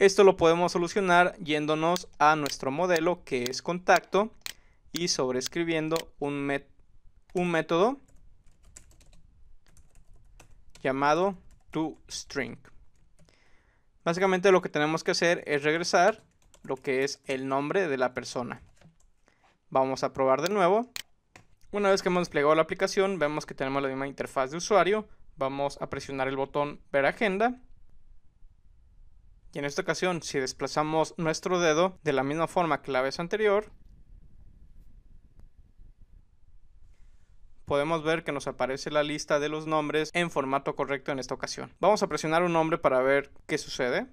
Esto lo podemos solucionar yéndonos a nuestro modelo que es contacto y sobreescribiendo un, un método llamado toString. Básicamente lo que tenemos que hacer es regresar lo que es el nombre de la persona. Vamos a probar de nuevo. Una vez que hemos desplegado la aplicación, vemos que tenemos la misma interfaz de usuario. Vamos a presionar el botón ver agenda en esta ocasión, si desplazamos nuestro dedo de la misma forma que la vez anterior, podemos ver que nos aparece la lista de los nombres en formato correcto en esta ocasión. Vamos a presionar un nombre para ver qué sucede.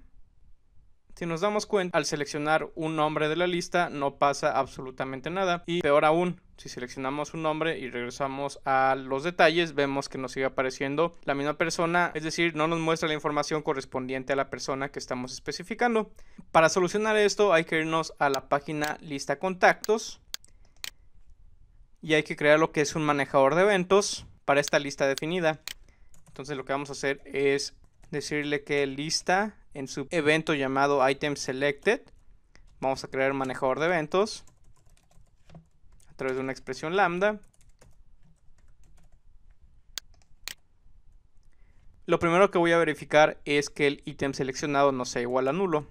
Si nos damos cuenta, al seleccionar un nombre de la lista no pasa absolutamente nada y peor aún, si seleccionamos un nombre y regresamos a los detalles, vemos que nos sigue apareciendo la misma persona, es decir, no nos muestra la información correspondiente a la persona que estamos especificando. Para solucionar esto hay que irnos a la página lista contactos y hay que crear lo que es un manejador de eventos para esta lista definida. Entonces lo que vamos a hacer es decirle que lista en su evento llamado Item Selected. Vamos a crear un manejador de eventos a través de una expresión lambda. Lo primero que voy a verificar es que el ítem seleccionado no sea igual a nulo.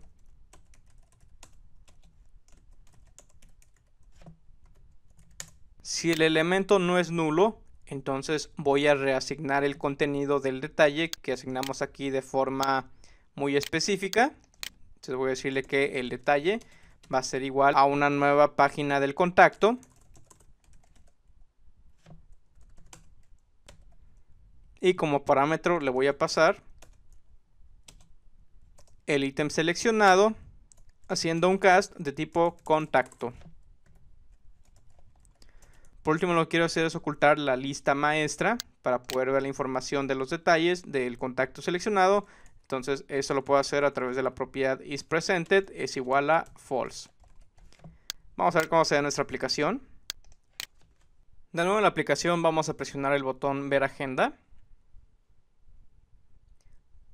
Si el elemento no es nulo, entonces voy a reasignar el contenido del detalle que asignamos aquí de forma muy específica. Entonces voy a decirle que el detalle va a ser igual a una nueva página del contacto. Y como parámetro le voy a pasar el ítem seleccionado haciendo un cast de tipo contacto. Por último lo que quiero hacer es ocultar la lista maestra para poder ver la información de los detalles del contacto seleccionado entonces, eso lo puedo hacer a través de la propiedad isPresented es igual a false. Vamos a ver cómo se ve nuestra aplicación. De nuevo en la aplicación vamos a presionar el botón ver agenda.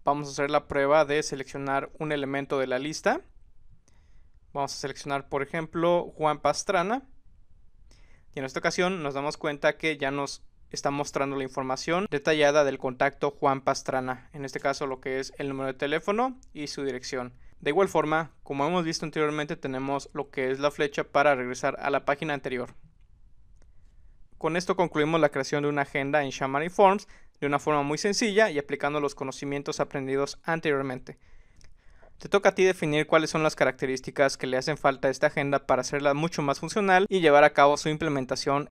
Vamos a hacer la prueba de seleccionar un elemento de la lista. Vamos a seleccionar, por ejemplo, Juan Pastrana. Y en esta ocasión nos damos cuenta que ya nos está mostrando la información detallada del contacto Juan Pastrana, en este caso lo que es el número de teléfono y su dirección. De igual forma, como hemos visto anteriormente, tenemos lo que es la flecha para regresar a la página anterior. Con esto concluimos la creación de una agenda en Shamari Forms de una forma muy sencilla y aplicando los conocimientos aprendidos anteriormente. Te toca a ti definir cuáles son las características que le hacen falta a esta agenda para hacerla mucho más funcional y llevar a cabo su implementación